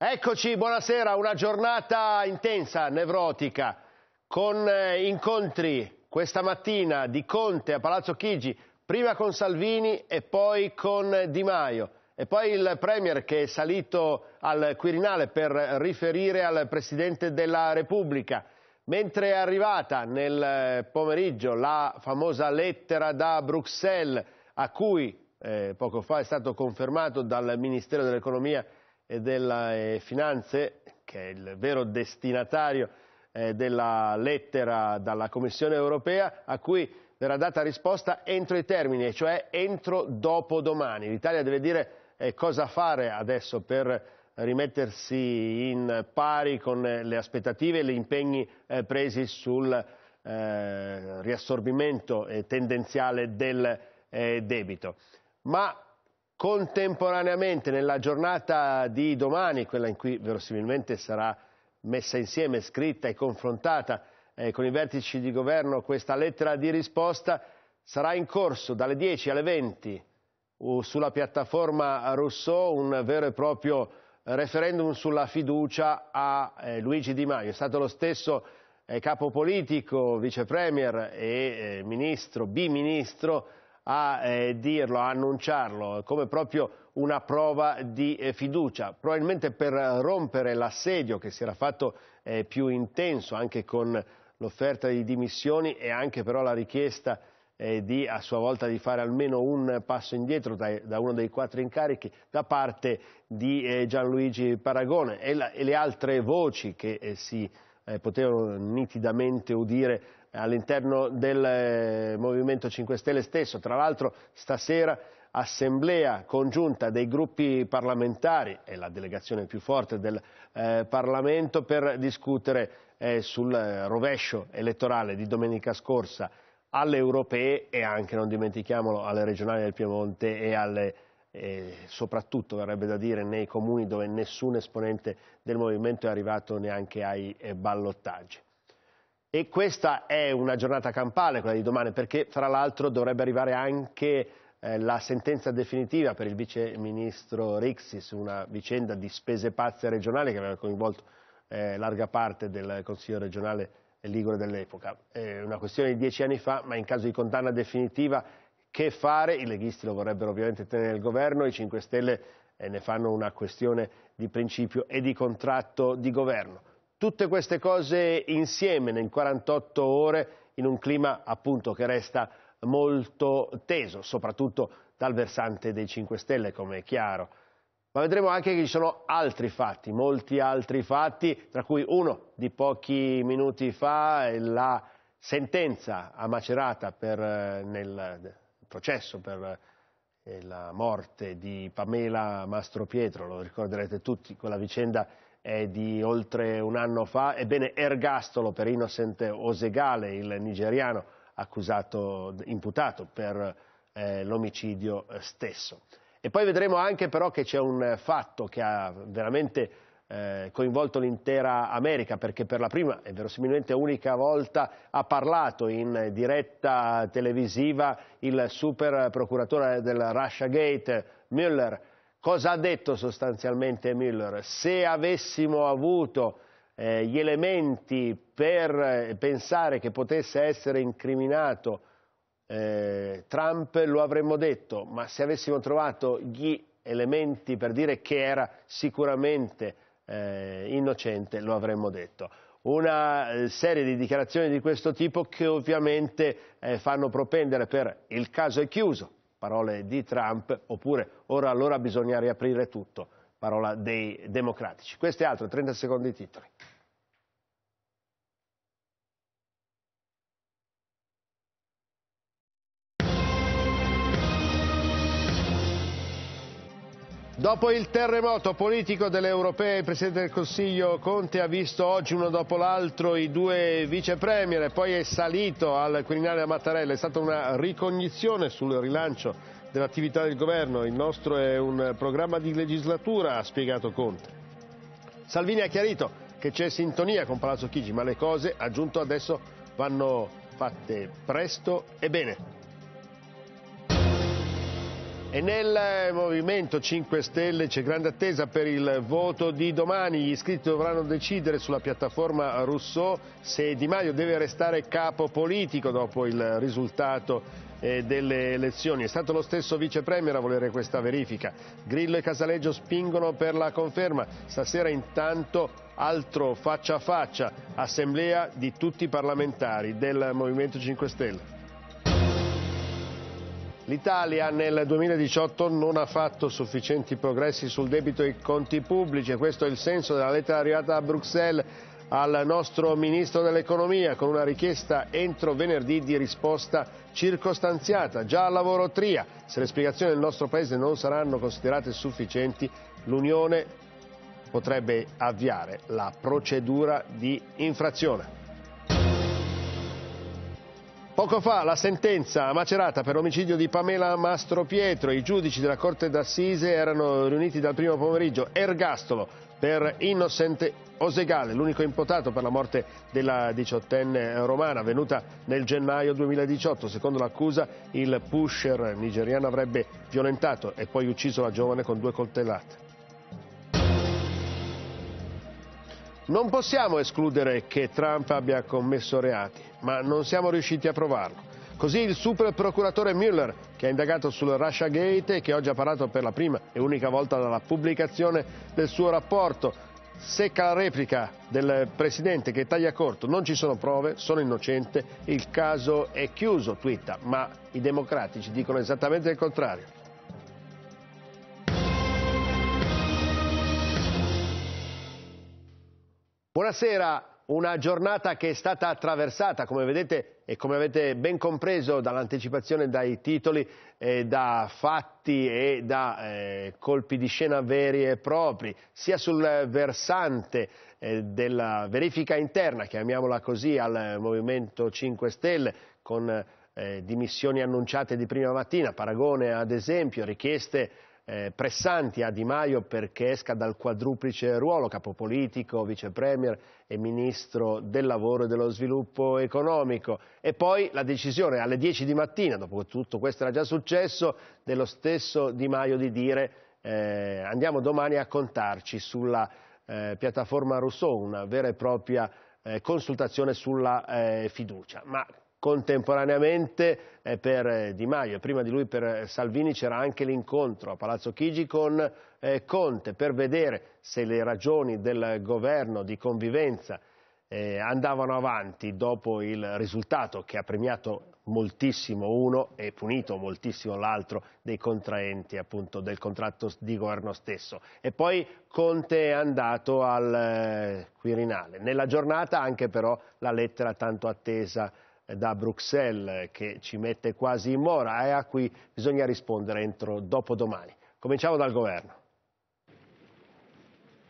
Eccoci, buonasera, una giornata intensa, nevrotica, con eh, incontri questa mattina di Conte a Palazzo Chigi, prima con Salvini e poi con Di Maio. E poi il Premier che è salito al Quirinale per riferire al Presidente della Repubblica. Mentre è arrivata nel eh, pomeriggio la famosa lettera da Bruxelles a cui eh, poco fa è stato confermato dal Ministero dell'Economia e delle eh, Finanze, che è il vero destinatario eh, della lettera dalla Commissione europea, a cui verrà data risposta entro i termini, cioè entro dopodomani. L'Italia deve dire eh, cosa fare adesso per rimettersi in pari con eh, le aspettative e gli impegni eh, presi sul eh, riassorbimento tendenziale del debito. Ma Contemporaneamente nella giornata di domani, quella in cui verosimilmente sarà messa insieme, scritta e confrontata eh, con i vertici di governo questa lettera di risposta, sarà in corso dalle 10 alle 20 sulla piattaforma Rousseau un vero e proprio referendum sulla fiducia a eh, Luigi Di Maio. È stato lo stesso eh, capo politico, vice premier e eh, ministro, biministro a eh, dirlo, a annunciarlo, come proprio una prova di eh, fiducia, probabilmente per rompere l'assedio che si era fatto eh, più intenso anche con l'offerta di dimissioni e anche però la richiesta eh, di a sua volta di fare almeno un passo indietro da, da uno dei quattro incarichi da parte di eh, Gianluigi Paragone e, la, e, le altre voci che eh, si potevano nitidamente udire all'interno del eh, Movimento 5 Stelle stesso. Tra l'altro stasera assemblea congiunta dei gruppi parlamentari e la delegazione più forte del eh, Parlamento per discutere eh, sul eh, rovescio elettorale di domenica scorsa alle europee e anche, non dimentichiamolo, alle regionali del Piemonte e alle e eh, soprattutto verrebbe da dire nei comuni dove nessun esponente del movimento è arrivato neanche ai ballottaggi. E questa è una giornata campale, quella di domani, perché fra l'altro dovrebbe arrivare anche eh, la sentenza definitiva per il vice ministro Rixi su una vicenda di spese pazze regionali che aveva coinvolto eh, larga parte del Consiglio regionale Ligure dell'epoca. È una questione di dieci anni fa, ma in caso di condanna definitiva che fare? I leghisti lo vorrebbero ovviamente tenere il governo, i 5 Stelle eh, ne fanno una questione di principio e di contratto di governo. Tutte queste cose insieme nel 48 ore in un clima appunto che resta molto teso, soprattutto dal versante dei 5 Stelle, come è chiaro. Ma vedremo anche che ci sono altri fatti, molti altri fatti, tra cui uno di pochi minuti fa, la sentenza a Macerata per, eh, nel processo per eh, la morte di Pamela Mastro Pietro, lo ricorderete tutti, quella vicenda è di oltre un anno fa. Ebbene, ergastolo per Innocent Osegale, il nigeriano accusato, imputato per eh, l'omicidio eh, stesso. E poi vedremo anche però che c'è un fatto che ha veramente eh, coinvolto l'intera America, perché per la prima e verosimilmente unica volta ha parlato in diretta televisiva il super procuratore del Russia Gate, Mueller, Cosa ha detto sostanzialmente Miller? Se avessimo avuto eh, gli elementi per eh, pensare che potesse essere incriminato eh, Trump lo avremmo detto, ma se avessimo trovato gli elementi per dire che era sicuramente eh, innocente lo avremmo detto una eh, serie di dichiarazioni di questo tipo che ovviamente eh, fanno propendere per il caso è chiuso, parole di Trump, oppure ora allora bisogna riaprire tutto, parola dei democratici. Queste altre, 30 secondi i titoli. Dopo il terremoto politico delle europee, il Presidente del Consiglio Conte ha visto oggi uno dopo l'altro i due vicepremier, poi è salito al Quirinale a Mattarella, è stata una ricognizione sul rilancio dell'attività del governo, il nostro è un programma di legislatura, ha spiegato Conte. Salvini ha chiarito che c'è sintonia con Palazzo Chigi, ma le cose, aggiunto adesso, vanno fatte presto e bene. E nel Movimento 5 Stelle c'è grande attesa per il voto di domani. Gli iscritti dovranno decidere sulla piattaforma Rousseau se Di Maio deve restare capo politico dopo il risultato eh, delle elezioni. È stato lo stesso vicepremier a volere questa verifica. Grillo e Casaleggio spingono per la conferma. Stasera intanto altro faccia a faccia, assemblea di tutti i parlamentari del Movimento 5 Stelle. L'Italia nel 2018 non ha fatto sufficienti progressi sul debito e i conti pubblici e questo è il senso della lettera arrivata a Bruxelles al nostro Ministro dell'Economia con una richiesta entro venerdì di risposta circostanziata, già al lavoro TRIA. Se le spiegazioni del nostro Paese non saranno considerate sufficienti, l'Unione potrebbe avviare la procedura di infrazione. Poco fa la sentenza a Macerata per l'omicidio di Pamela Mastro Pietro. I giudici della Corte d'Assise erano riuniti dal primo pomeriggio. Ergastolo per Innocente Osegale, l'unico imputato per la morte della diciottenne romana avvenuta nel gennaio 2018. Secondo l'accusa il pusher nigeriano avrebbe violentato e poi ucciso la giovane con due coltellate. Non possiamo escludere che Trump abbia commesso reati, ma non siamo riusciti a provarlo. Così il super procuratore Mueller, che ha indagato sul Russia Gate e che oggi ha parlato per la prima e unica volta dalla pubblicazione del suo rapporto, secca la replica del presidente che taglia corto, non ci sono prove, sono innocente, il caso è chiuso, twitta, ma i democratici dicono esattamente il contrario. Buonasera, una giornata che è stata attraversata, come vedete e come avete ben compreso dall'anticipazione, dai titoli, eh, da fatti e da eh, colpi di scena veri e propri, sia sul versante eh, della verifica interna, chiamiamola così, al Movimento 5 Stelle, con eh, dimissioni annunciate di prima mattina, paragone ad esempio, richieste eh, pressanti a Di Maio perché esca dal quadruplice ruolo, capo capopolitico, vicepremier e ministro del lavoro e dello sviluppo economico. E poi la decisione alle 10 di mattina, dopo tutto questo era già successo, dello stesso Di Maio di dire eh, andiamo domani a contarci sulla eh, piattaforma Rousseau, una vera e propria eh, consultazione sulla eh, fiducia. Ma Contemporaneamente eh, per eh, Di Maio e prima di lui per eh, Salvini c'era anche l'incontro a Palazzo Chigi con Conte per vedere se le ragioni del governo di convivenza andavano avanti dopo il risultato che ha premiato moltissimo uno e punito moltissimo l'altro dei contraenti appunto del contratto di governo stesso e poi Conte è andato al Quirinale nella giornata anche però la lettera tanto attesa da Bruxelles che ci mette quasi in mora e a cui bisogna rispondere entro dopodomani. Cominciamo dal governo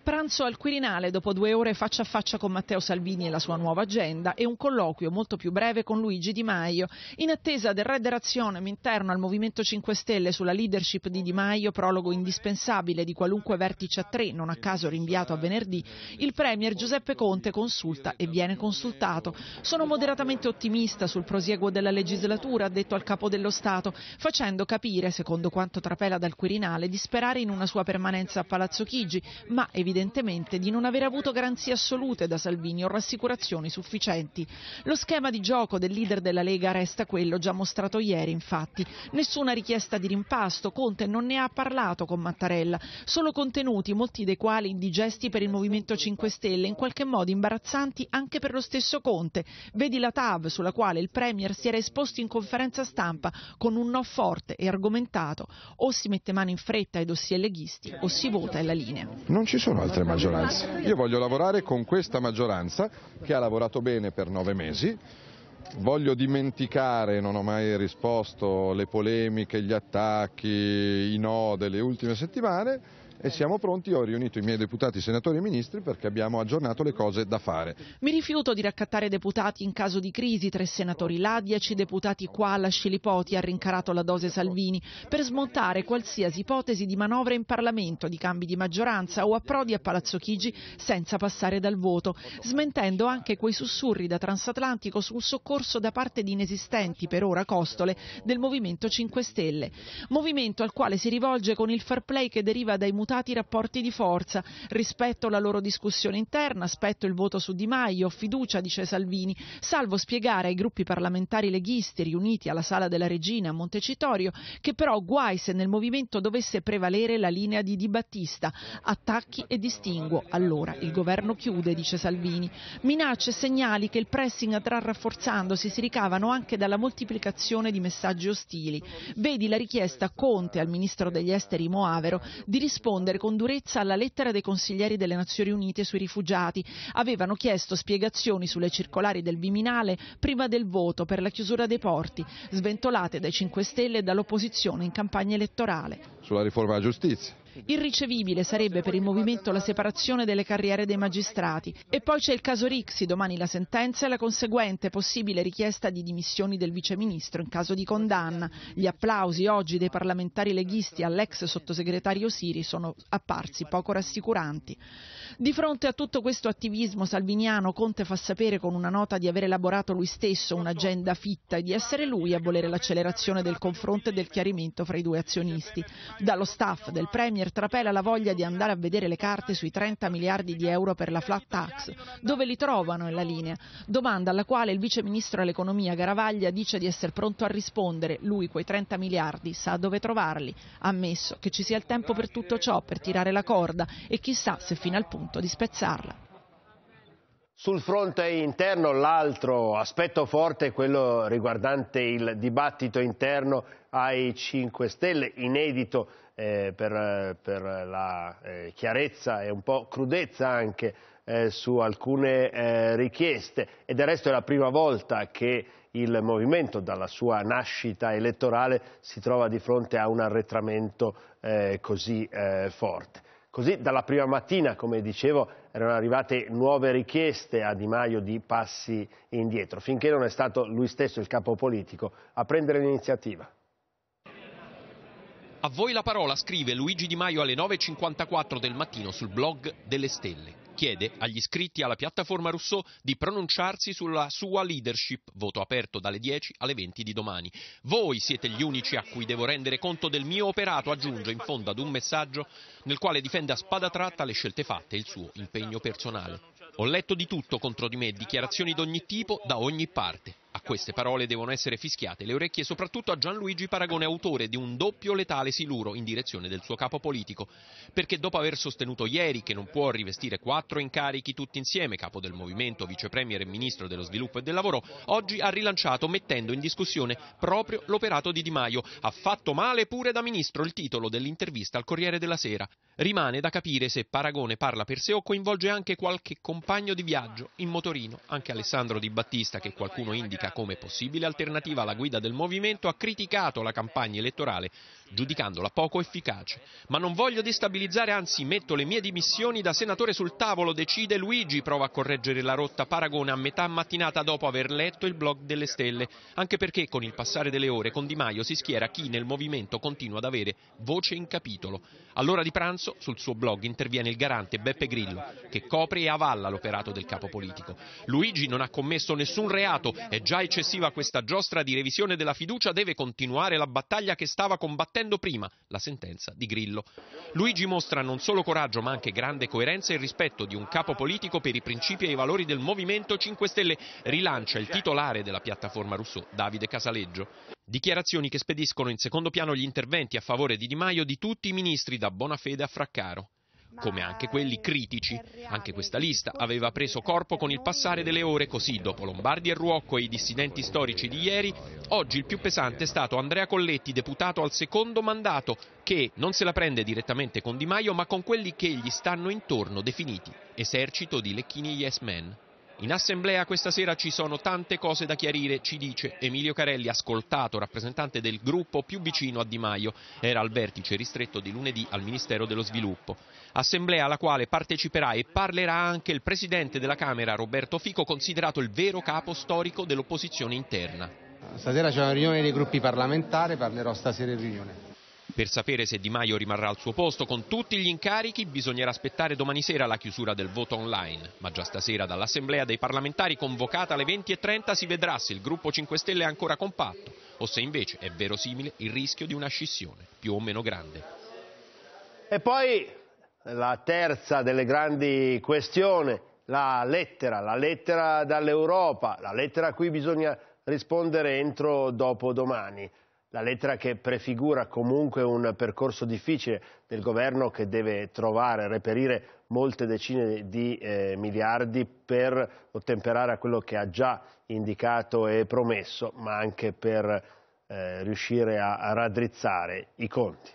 pranzo al Quirinale dopo due ore faccia a faccia con Matteo Salvini e la sua nuova agenda e un colloquio molto più breve con Luigi Di Maio, in attesa del redderazione interno al Movimento 5 Stelle sulla leadership di Di Maio, prologo indispensabile di qualunque vertice a tre, non a caso rinviato a venerdì, il Premier Giuseppe Conte consulta e viene consultato. Sono moderatamente ottimista sul prosieguo della legislatura, ha detto al Capo dello Stato, facendo capire, secondo quanto trapela dal Quirinale, di sperare in una sua permanenza a Palazzo Chigi, ma evidentemente evidentemente di non aver avuto garanzie assolute da Salvini o rassicurazioni sufficienti. Lo schema di gioco del leader della Lega resta quello già mostrato ieri, infatti. Nessuna richiesta di rimpasto, Conte non ne ha parlato con Mattarella, solo contenuti, molti dei quali indigesti per il Movimento 5 Stelle, in qualche modo imbarazzanti anche per lo stesso Conte. Vedi la TAV sulla quale il Premier si era esposto in conferenza stampa con un no forte e argomentato, o si mette mano in fretta ai dossier leghisti o si vota e la linea. Non ci sono esistono altre maggioranze. Io voglio lavorare con questa maggioranza che ha lavorato bene per nove mesi, voglio dimenticare, non ho mai risposto, le polemiche, gli attacchi, i no delle ultime settimane e siamo pronti, ho riunito i miei deputati, senatori e ministri perché abbiamo aggiornato le cose da fare. Mi rifiuto di raccattare deputati in caso di crisi, tre senatori là, dieci deputati qua alla Scilipoti ha rincarato la dose Salvini per smontare qualsiasi ipotesi di manovra in Parlamento, di cambi di maggioranza o approdi a Palazzo Chigi senza passare dal voto, smentendo anche quei sussurri da transatlantico sul soccorso da parte di inesistenti per ora costole del Movimento 5 Stelle, movimento al quale si rivolge con il far play che deriva dai mutamenti valutati i rapporti di forza. Rispetto la loro discussione interna, aspetto il voto su Di Maio, fiducia, dice Salvini, salvo spiegare ai gruppi parlamentari leghisti riuniti alla Sala della Regina a Montecitorio che però guai se nel movimento dovesse prevalere la linea di Di Battista. Attacchi e distinguo. Allora il governo chiude, dice Salvini. Minacce e segnali che il pressing andrà rafforzandosi si ricavano anche dalla moltiplicazione di messaggi ostili. Vedi la richiesta a Conte al ministro degli esteri Moavero di rispondere rispondere con durezza alla lettera dei consiglieri delle Nazioni Unite sui rifugiati. Avevano chiesto spiegazioni sulle circolari del Viminale prima del voto per la chiusura dei porti, sventolate dai 5 Stelle e dall'opposizione in campagna elettorale. Sulla riforma della giustizia, Irricevibile sarebbe per il movimento la separazione delle carriere dei magistrati. E poi c'è il caso Rixi, domani la sentenza e la conseguente possibile richiesta di dimissioni del viceministro in caso di condanna. Gli applausi oggi dei parlamentari leghisti all'ex sottosegretario Siri sono apparsi poco rassicuranti. Di fronte a tutto questo attivismo salviniano, Conte fa sapere con una nota di aver elaborato lui stesso un'agenda fitta e di essere lui a volere l'accelerazione del confronto e del chiarimento fra i due azionisti. Dallo staff del Premier Walter trapela la voglia di andare a vedere le carte sui 30 miliardi di euro per la flat tax. Dove li trovano la linea? Domanda alla quale il vice ministro all'economia Garavaglia dice di essere pronto a rispondere. Lui quei 30 miliardi sa dove trovarli, ammesso che ci sia il tempo per tutto ciò, per tirare la corda e chissà se fino al punto di spezzarla. Sul fronte interno l'altro aspetto forte è quello riguardante il dibattito interno ai 5 Stelle, inedito eh, per, per, la eh, chiarezza e un po' crudezza anche eh, su alcune eh, richieste e del resto è la prima volta che il movimento dalla sua nascita elettorale si trova di fronte a un arretramento eh, così eh, forte. Così dalla prima mattina, come dicevo, erano arrivate nuove richieste a Di Maio di passi indietro, finché non è stato lui stesso il capo politico a prendere l'iniziativa. A voi la parola, scrive Luigi Di Maio alle 9.54 del mattino sul blog delle stelle. Chiede agli iscritti alla piattaforma Rousseau di pronunciarsi sulla sua leadership, voto aperto dalle 10 alle 20 di domani. Voi siete gli unici a cui devo rendere conto del mio operato, aggiunge in fondo ad un messaggio nel quale difende a spada tratta le scelte fatte e il suo impegno personale. Ho letto di tutto contro di me, dichiarazioni d'ogni tipo, da ogni parte. Queste parole devono essere fischiate le orecchie soprattutto a Gianluigi Paragone, autore di un doppio letale siluro in direzione del suo capo politico, perché dopo aver sostenuto ieri che non può rivestire quattro incarichi tutti insieme, capo del movimento, vicepremier e ministro dello sviluppo e del lavoro, oggi ha rilanciato mettendo in discussione proprio l'operato di Di Maio. Ha fatto male pure da ministro il titolo dell'intervista al Corriere della Sera. Rimane da capire se Paragone parla per sé o coinvolge anche qualche compagno di viaggio in motorino, anche Alessandro Di Battista che qualcuno indica come possibile alternativa alla guida del movimento ha criticato la campagna elettorale giudicandola poco efficace. Ma non voglio destabilizzare, anzi metto le mie dimissioni da senatore sul tavolo, decide Luigi, prova a correggere la rotta Paragona a metà mattinata dopo aver letto il blog delle stelle, anche perché con il passare delle ore con Di Maio si schiera chi nel movimento continua ad avere voce in capitolo. All'ora di pranzo sul suo blog interviene il garante Beppe Grillo, che copre e avalla l'operato del capo politico. Luigi non ha commesso nessun reato, è già eccessiva questa giostra di revisione della fiducia, deve continuare la battaglia che stava combattendo sentendo prima la sentenza di Grillo. Luigi mostra non solo coraggio ma anche grande coerenza e rispetto di un capo politico per i principi e i valori del Movimento 5 Stelle, rilancia il titolare della piattaforma Rousseau, Davide Casaleggio. Dichiarazioni che spediscono in secondo piano gli interventi a favore di Di Maio di tutti i ministri da Bonafede a Fraccaro come anche quelli critici. Anche questa lista aveva preso corpo con il passare delle ore, così dopo Lombardi e Ruocco e i dissidenti storici di ieri, oggi il più pesante è stato Andrea Colletti, deputato al secondo mandato, che non se la prende direttamente con Di Maio, ma con quelli che gli stanno intorno, definiti esercito di Lecchini Yes Men. In assemblea questa sera ci sono tante cose da chiarire, ci dice Emilio Carelli, ascoltato rappresentante del gruppo più vicino a Di Maio. Era al vertice ristretto di lunedì al Ministero dello Sviluppo. Assemblea alla quale parteciperà e parlerà anche il presidente della Camera Roberto Fico, considerato il vero capo storico dell'opposizione interna. Stasera c'è una riunione dei gruppi parlamentari, parlerò stasera in riunione. Per sapere se Di Maio rimarrà al suo posto con tutti gli incarichi bisognerà aspettare domani sera la chiusura del voto online, ma già stasera dall'Assemblea dei parlamentari convocata alle 20.30 si vedrà se il gruppo 5 Stelle è ancora compatto o se invece è verosimile il rischio di una scissione più o meno grande. E poi la terza delle grandi questioni, la lettera, la lettera dall'Europa, la lettera a cui bisogna rispondere entro dopodomani la lettera che prefigura comunque un percorso difficile del governo che deve trovare, reperire molte decine di eh, miliardi per ottemperare a quello che ha già indicato e promesso, ma anche per eh, riuscire a, a raddrizzare i conti.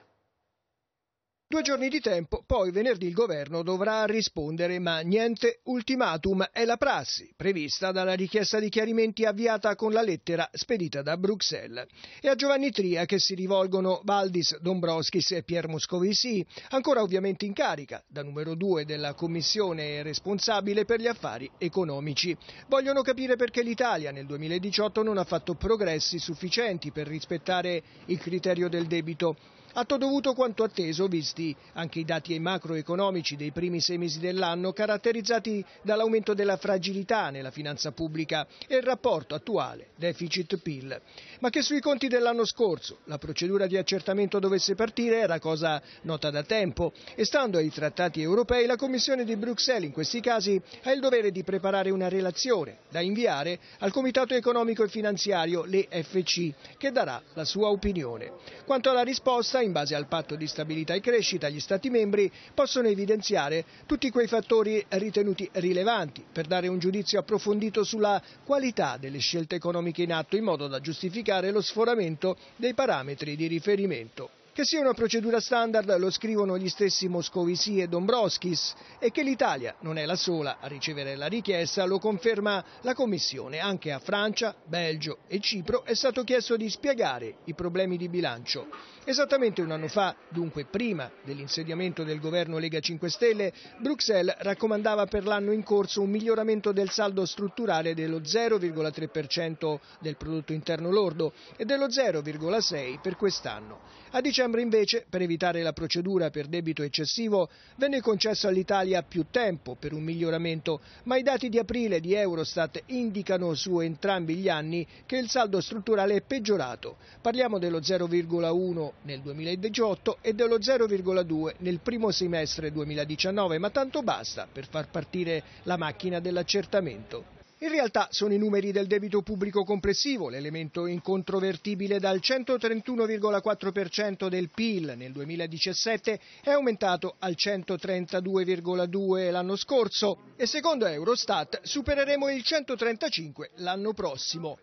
Due giorni di tempo, poi venerdì il governo dovrà rispondere, ma niente ultimatum è la prassi prevista dalla richiesta di chiarimenti avviata con la lettera spedita da Bruxelles. E a Giovanni Tria che si rivolgono Valdis, Dombrovskis e Pier Moscovici, ancora ovviamente in carica, da numero due della commissione responsabile per gli affari economici. Vogliono capire perché l'Italia nel 2018 non ha fatto progressi sufficienti per rispettare il criterio del debito Atto dovuto quanto atteso, visti anche i dati macroeconomici dei primi sei mesi dell'anno, caratterizzati dall'aumento della fragilità nella finanza pubblica e il rapporto attuale deficit-PIL. Ma che sui conti dell'anno scorso la procedura di accertamento dovesse partire era cosa nota da tempo e stando ai trattati europei la Commissione di Bruxelles in questi casi ha il dovere di preparare una relazione da inviare al Comitato economico e finanziario, l'EFC, che darà la sua opinione. Quanto alla risposta, in base al patto di stabilità e crescita, gli Stati membri possono evidenziare tutti quei fattori ritenuti rilevanti per dare un giudizio approfondito sulla qualità delle scelte economiche in atto in modo da giustificare lo sforamento dei parametri di riferimento. Che sia una procedura standard lo scrivono gli stessi Moscovici e Dombrovskis e che l'Italia non è la sola a ricevere la richiesta lo conferma la Commissione. Anche a Francia, Belgio e Cipro è stato chiesto di spiegare i problemi di bilancio. Esattamente un anno fa, dunque prima dell'insediamento del governo Lega 5 Stelle, Bruxelles raccomandava per l'anno in corso un miglioramento del saldo strutturale dello 0,3% del prodotto interno lordo e dello 0,6% per quest'anno. A dicembre dicembre invece, per evitare la procedura per debito eccessivo, venne concesso all'Italia più tempo per un miglioramento, ma i dati di aprile di Eurostat indicano su entrambi gli anni che il saldo strutturale è peggiorato. Parliamo dello 0,1 nel 2018 e dello 0,2 nel primo semestre 2019, ma tanto basta per far partire la macchina dell'accertamento. In realtà sono i numeri del debito pubblico complessivo l'elemento incontrovertibile dal 131,4% del PIL nel 2017 è aumentato al 132,2% l'anno scorso e secondo Eurostat supereremo il 135% l'anno prossimo.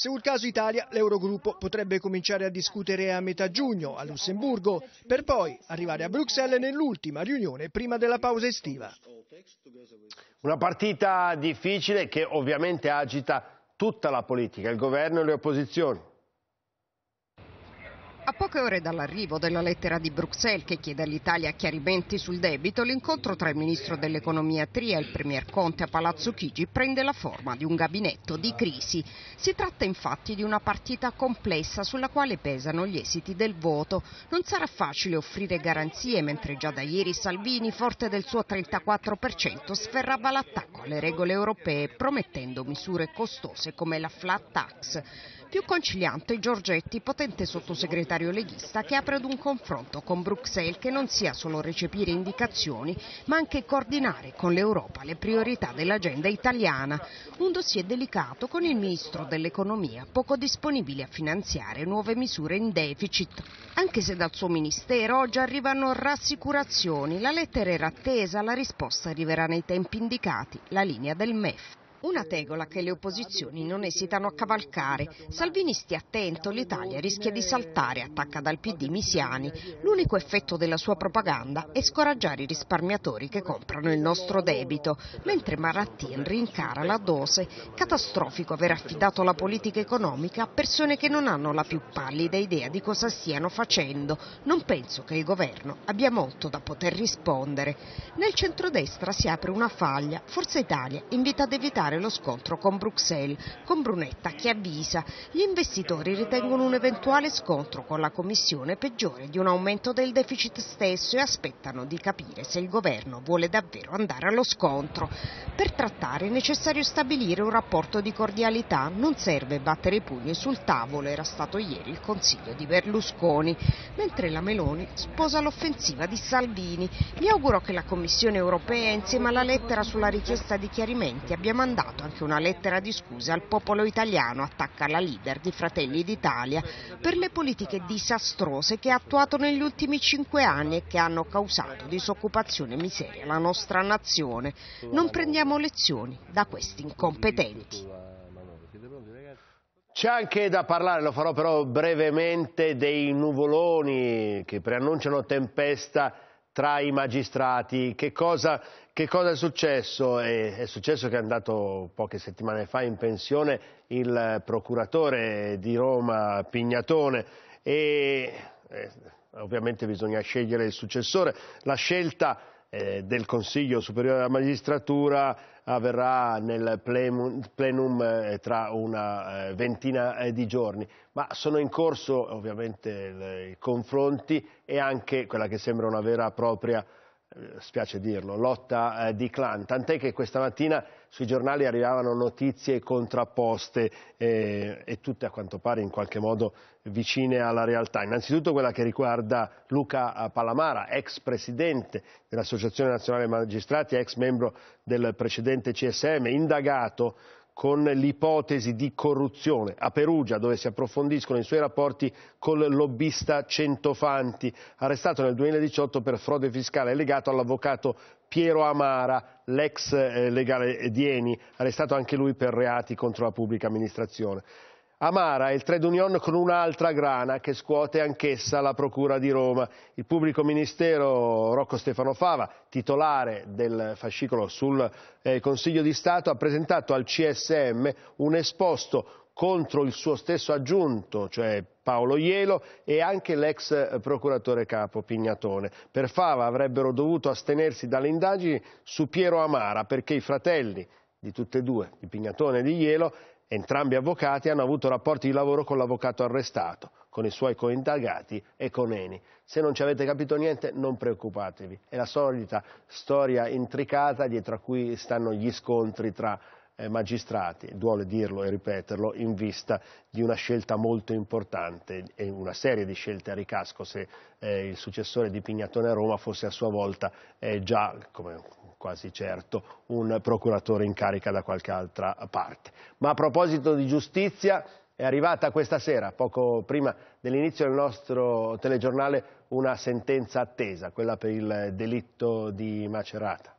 Secondo caso Italia, l'Eurogruppo potrebbe cominciare a discutere a metà giugno a Lussemburgo, per poi arrivare a Bruxelles nell'ultima riunione prima della pausa estiva. Una partita difficile che ovviamente agita tutta la politica, il governo e le opposizioni. A poche ore dall'arrivo della lettera di Bruxelles che chiede all'Italia chiarimenti sul debito, l'incontro tra il ministro dell'economia Tria e il premier Conte a Palazzo Chigi prende la forma di un gabinetto di crisi. Si tratta infatti di una partita complessa sulla quale pesano gli esiti del voto. Non sarà facile offrire garanzie mentre già da ieri Salvini, forte del suo 34%, sferrava l'attacco alle regole europee promettendo misure costose come la flat tax più conciliante Giorgetti, potente sottosegretario leghista, che apre ad un confronto con Bruxelles che non sia solo recepire indicazioni, ma anche coordinare con l'Europa le priorità dell'agenda italiana. Un dossier delicato con il ministro dell'economia, poco disponibile a finanziare nuove misure in deficit. Anche se dal suo ministero oggi arrivano rassicurazioni, la lettera era attesa, la risposta arriverà nei tempi indicati, la linea del MEF. Una tegola che le opposizioni non esitano a cavalcare. Salvini stia attento, l'Italia rischia di saltare, attacca dal PD Misiani. L'unico effetto della sua propaganda è scoraggiare i risparmiatori che comprano il nostro debito, mentre Marattin rincara la dose. Catastrofico aver affidato la politica economica a persone che non hanno la più pallida idea di cosa stiano facendo. Non penso che il governo abbia molto da poter rispondere. Nel centrodestra si apre una faglia. Forza Italia invita ad evitare evitare lo scontro con Bruxelles, con Brunetta che avvisa gli investitori ritengono un eventuale scontro con la Commissione peggiore di un aumento del deficit stesso e aspettano di capire se il governo vuole davvero andare allo scontro. Per trattare è necessario stabilire un rapporto di cordialità, non serve battere i pugni sul tavolo, era stato ieri il consiglio di Berlusconi, mentre la Meloni sposa l'offensiva di Salvini. Mi auguro che la Commissione europea insieme alla lettera sulla richiesta di chiarimenti abbia mandato mandato anche una lettera di scuse al popolo italiano, attacca la leader di Fratelli d'Italia, per le politiche disastrose che ha attuato negli ultimi cinque anni e che hanno causato disoccupazione e miseria alla nostra nazione. Non prendiamo lezioni da questi incompetenti. C'è anche da parlare, lo farò però brevemente, dei nuvoloni che preannunciano tempesta tra i magistrati, che cosa, che cosa è successo? È, è, successo che è andato poche settimane fa in pensione il procuratore di Roma Pignatone e eh, ovviamente bisogna scegliere il successore. La scelta eh, del Consiglio Superiore della Magistratura avverrà nel plenum, eh, tra una eh, ventina di giorni, ma sono in corso ovviamente i confronti e anche quella che sembra una vera e propria eh, spiace dirlo, lotta eh, di clan, tant'è che questa mattina sui giornali arrivavano notizie contrapposte eh, e tutte a quanto pare in qualche modo vicine alla realtà. Innanzitutto quella che riguarda Luca eh, Palamara, ex presidente dell'Associazione Nazionale Magistrati, ex membro del precedente CSM, indagato con l'ipotesi di corruzione a Perugia dove si approfondiscono i suoi rapporti col lobbista Centofanti, arrestato nel 2018 per frode fiscale legato all'avvocato Piero Amara, l'ex eh, legale di Eni, arrestato anche lui per reati contro la pubblica amministrazione. Amara, il trade union con un'altra grana che scuote anch'essa la Procura di Roma. Il pubblico ministero Rocco Stefano Fava, titolare del fascicolo sul eh, Consiglio di Stato, ha presentato al CSM un esposto contro il suo stesso aggiunto, cioè Paolo Ielo e anche l'ex eh, procuratore capo Pignatone. Per Fava avrebbero dovuto astenersi dalle indagini su Piero Amara perché i fratelli di tutte e due, di Pignatone e di Ielo, Entrambi avvocati hanno avuto rapporti di lavoro con l'avvocato arrestato, con i suoi coindagati e con Eni. Se non ci avete capito niente non preoccupatevi, è la solita storia intricata dietro a cui stanno gli scontri tra eh, magistrati, duole dirlo e ripeterlo, in vista di una scelta molto importante e una serie di scelte a ricasco se eh, il successore di Pignatone a Roma fosse a sua volta eh, già, come quasi certo un procuratore in carica da qualche altra parte. Ma a proposito di giustizia, è arrivata questa sera, poco prima dell'inizio del nostro telegiornale, una sentenza attesa, quella per il delitto di Macerata.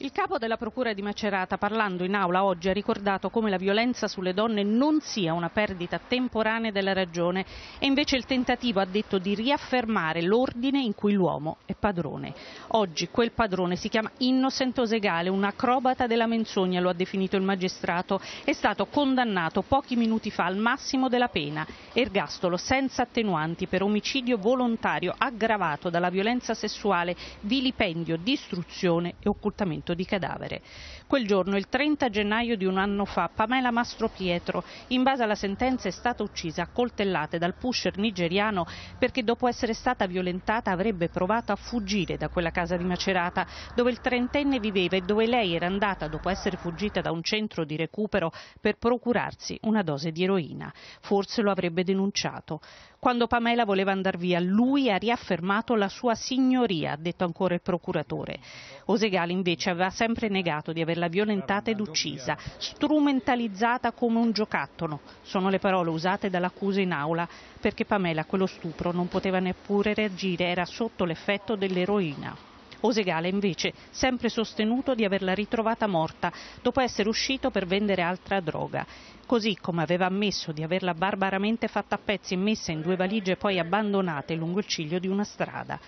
Il capo della Procura di Macerata, parlando in aula oggi, ha ricordato come la violenza sulle donne non sia una perdita temporanea della ragione e invece il tentativo, ha detto, di riaffermare l'ordine in cui l'uomo è padrone. Oggi quel padrone si chiama Innocent Osegale, un acrobata della menzogna, lo ha definito il magistrato. È stato condannato pochi minuti fa al massimo della pena, ergastolo senza attenuanti per omicidio volontario aggravato dalla violenza sessuale, vilipendio, distruzione e occultamento di cadavere. Quel giorno, il 30 gennaio di un anno fa, Pamela Mastro Pietro, in base alla sentenza, è stata uccisa a coltellate dal pusher nigeriano perché dopo essere stata violentata avrebbe provato a fuggire da quella casa di Macerata dove il trentenne viveva e dove lei era andata dopo essere fuggita da un centro di recupero per procurarsi una dose di eroina. Forse lo avrebbe denunciato. Quando Pamela voleva andare via, lui ha riaffermato la sua signoria, ha detto ancora il procuratore. Osegali invece aveva sempre negato di aver l'ha violentata ed uccisa, strumentalizzata come un giocattolo. Sono le parole usate dall'accusa in aula perché Pamela a quello stupro non poteva neppure reagire, era sotto l'effetto dell'eroina. Osegale invece sempre sostenuto di averla ritrovata morta dopo essere uscito per vendere altra droga. Così come aveva ammesso di averla barbaramente fatta a pezzi e messa in due valigie poi abbandonate lungo il ciglio di una strada.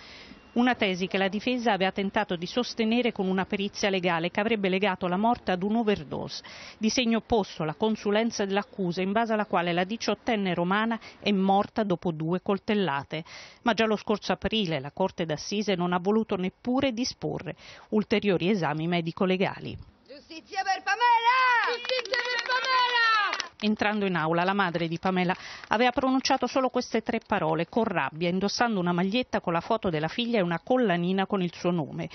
Una tesi che la difesa aveva tentato di sostenere con una perizia legale che avrebbe legato la morte ad un'overdose. Di segno opposto la consulenza dell'accusa in base alla quale la diciottenne romana è morta dopo due coltellate. Ma già lo scorso aprile la Corte d'Assise non ha voluto neppure disporre ulteriori esami medico-legali. Giustizia per Pamela! Giustizia per Entrando in aula, la madre di Pamela aveva pronunciato solo queste tre parole, con rabbia, indossando una maglietta con la foto della figlia e una collanina con il suo nome.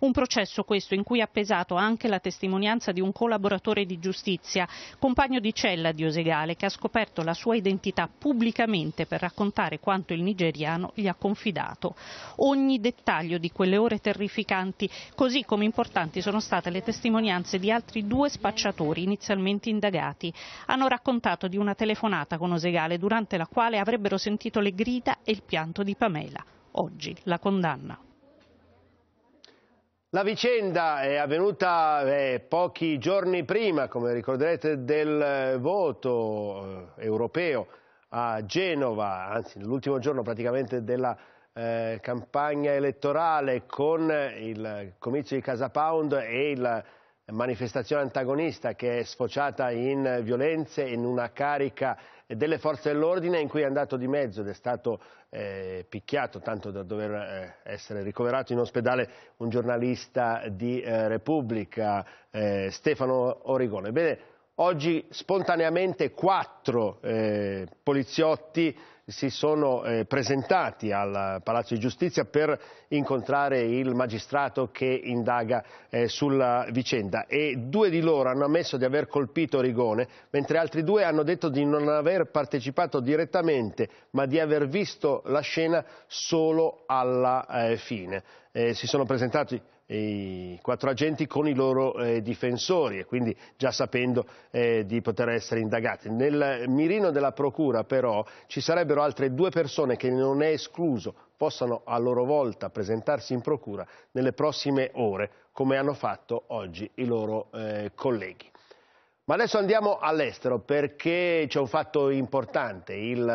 Un processo questo in cui ha pesato anche la testimonianza di un collaboratore di giustizia, compagno di cella di Osegale, che ha scoperto la sua identità pubblicamente per raccontare quanto il nigeriano gli ha confidato. Ogni dettaglio di quelle ore terrificanti, così come importanti sono state le testimonianze di altri due spacciatori inizialmente indagati. Hanno raccontato di una telefonata con Osegale durante la quale avrebbero sentito le grida e il pianto di Pamela. Oggi la condanna. La vicenda è avvenuta eh, pochi giorni prima, come ricorderete, del eh, voto eh, europeo a Genova, anzi l'ultimo giorno praticamente della eh, campagna elettorale con il comizio di Casa Pound e il manifestazione antagonista che è sfociata in violenze, in una carica delle forze dell'ordine in cui è andato di mezzo ed è stato eh, picchiato, tanto da dover eh, essere ricoverato in ospedale un giornalista di eh, Repubblica, eh, Stefano Origone. Bene, Oggi spontaneamente quattro eh, poliziotti si sono eh, presentati al Palazzo di Giustizia per incontrare il magistrato che indaga eh, sulla vicenda e due di loro hanno ammesso di aver colpito Rigone, mentre altri due hanno detto di non aver partecipato direttamente ma di aver visto la scena solo alla eh, fine. Eh, si sono presentati i quattro agenti con i loro eh, difensori e quindi già sapendo eh, di poter essere indagati. Nel mirino della procura però ci sarebbero altre due persone che non è escluso possano a loro volta presentarsi in procura nelle prossime ore come hanno fatto oggi i loro eh, colleghi. Ma adesso andiamo all'estero perché c'è un fatto importante, il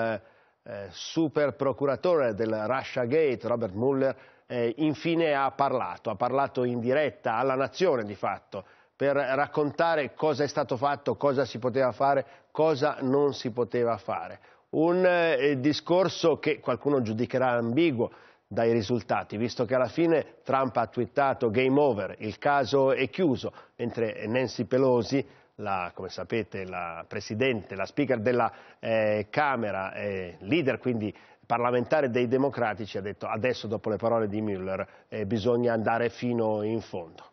eh, super procuratore del Russia Gate, Robert Mueller, eh, infine ha parlato, ha parlato in diretta alla nazione di fatto, per raccontare cosa è stato fatto, cosa si poteva fare, cosa non si poteva fare. Un eh, discorso che qualcuno giudicherà ambiguo dai risultati, visto che alla fine Trump ha twittato game over, il caso è chiuso, mentre Nancy Pelosi, la, come sapete la Presidente, la Speaker della eh, Camera, eh, leader quindi parlamentare dei democratici ha detto adesso dopo le parole di Müller eh, bisogna andare fino in fondo.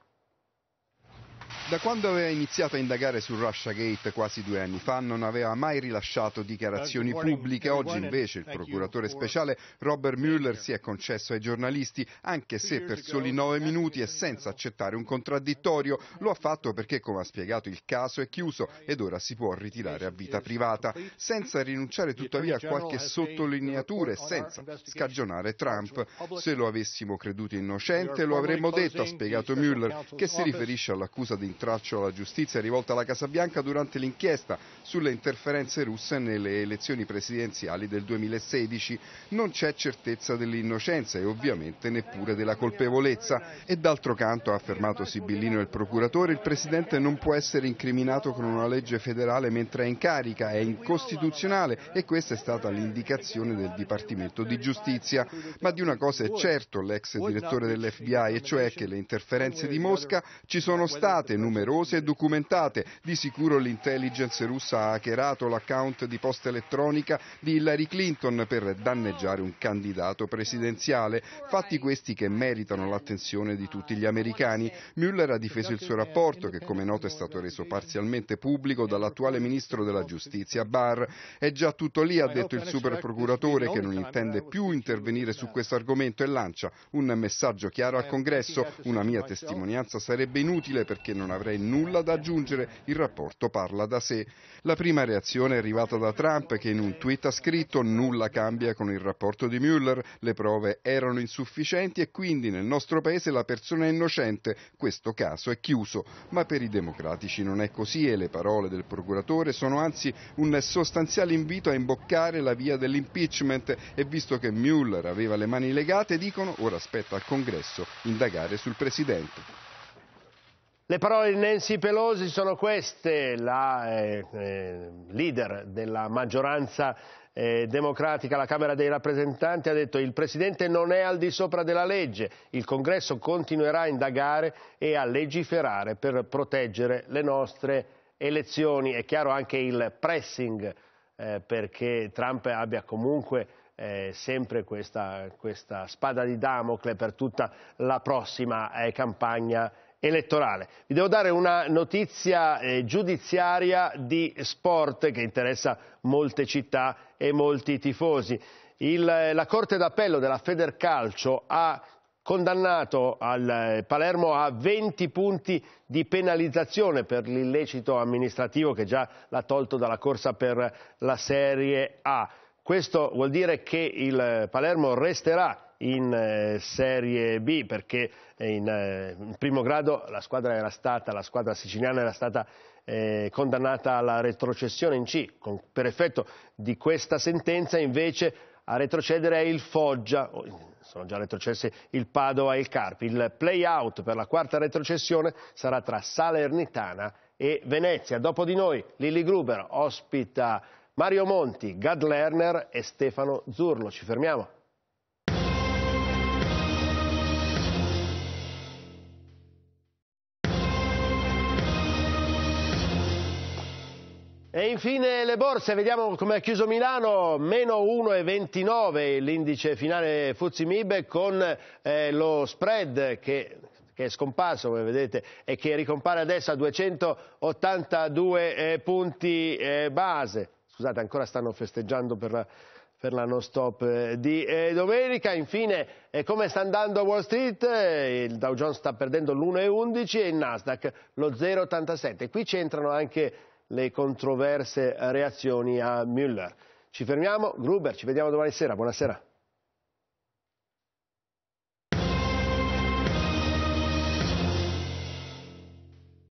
Da quando aveva iniziato a indagare su Russiagate quasi due anni fa non aveva mai rilasciato dichiarazioni pubbliche. Oggi invece il procuratore speciale Robert Mueller si è concesso ai giornalisti, anche se per soli nove minuti e senza accettare un contraddittorio. Lo ha fatto perché, come ha spiegato, il caso è chiuso ed ora si può ritirare a vita privata, senza rinunciare tuttavia a qualche sottolineatura e senza scagionare Trump. Se lo avessimo creduto innocente lo avremmo detto, ha spiegato Mueller, che si riferisce all'accusa di traccio alla giustizia rivolta alla Casa Bianca durante l'inchiesta sulle interferenze russe nelle elezioni presidenziali del 2016. Non c'è certezza dell'innocenza e ovviamente neppure della colpevolezza. E d'altro canto, ha affermato Sibillino il procuratore, il Presidente non può essere incriminato con una legge federale mentre è in carica, è incostituzionale e questa è stata l'indicazione del Dipartimento di Giustizia. Ma di una cosa è certo l'ex direttore dell'FBI, e cioè che le interferenze di Mosca ci sono state, numerose e documentate. Di sicuro l'intelligence russa ha hackerato l'account di posta elettronica di Hillary Clinton per danneggiare un candidato presidenziale. Fatti questi che meritano l'attenzione di tutti gli americani. Mueller ha difeso il suo rapporto, che come noto è stato reso parzialmente pubblico dall'attuale ministro della giustizia Barr. È già tutto lì, ha detto il super procuratore, che non intende più intervenire su questo argomento e lancia un messaggio chiaro al congresso. Una mia testimonianza sarebbe inutile perché non non avrei nulla da aggiungere, il rapporto parla da sé. La prima reazione è arrivata da Trump che in un tweet ha scritto nulla cambia con il rapporto di Mueller, le prove erano insufficienti e quindi nel nostro paese la persona è innocente, questo caso è chiuso, ma per i democratici non è così e le parole del procuratore sono anzi un sostanziale invito a imboccare la via dell'impeachment e visto che Mueller aveva le mani legate dicono ora aspetta al congresso indagare sul presidente. Le parole di Nancy Pelosi sono queste, la eh, eh, leader della maggioranza eh, democratica la Camera dei rappresentanti ha detto il Presidente non è al di sopra della legge, il Congresso continuerà a indagare e a legiferare per proteggere le nostre elezioni. È chiaro anche il pressing eh, perché Trump abbia comunque eh, sempre questa, questa, spada di Damocle per tutta la prossima eh, campagna elettorale. Vi devo dare una notizia eh, giudiziaria di sport che interessa molte città e molti tifosi. Il, eh, la Corte d'Appello della Federcalcio ha condannato al eh, Palermo a 20 punti di penalizzazione per l'illecito amministrativo che già l'ha tolto dalla corsa per la Serie A. Questo vuol dire che il eh, Palermo resterà in eh, Serie B perché eh, eh, in, primo grado la squadra, stata, la squadra siciliana era stata condannata alla retrocessione in C. per effetto di questa sentenza invece a retrocedere è il Foggia, sono già retrocesse il Padova e il Carpi. Il play-out per la quarta retrocessione sarà tra Salernitana e Venezia. Dopo di noi Lilli Gruber ospita Mario Monti, Gad Lerner e Stefano Zurlo. Ci fermiamo. E infine le borse, vediamo come ha chiuso Milano, meno 1,29 l'indice finale Fuzzi Mib con eh, lo spread che che è scomparso come vedete e che ricompare adesso a 282 eh, punti eh, base. Scusate, ancora stanno festeggiando per la, per la non stop eh, di eh, domenica. Infine, eh, come sta andando Wall Street? Eh, il Dow Jones sta perdendo l'1,11 e il Nasdaq lo 0,87. Qui c'entrano anche le controverse reazioni a Müller. Ci fermiamo, Gruber, ci vediamo domani sera, buonasera.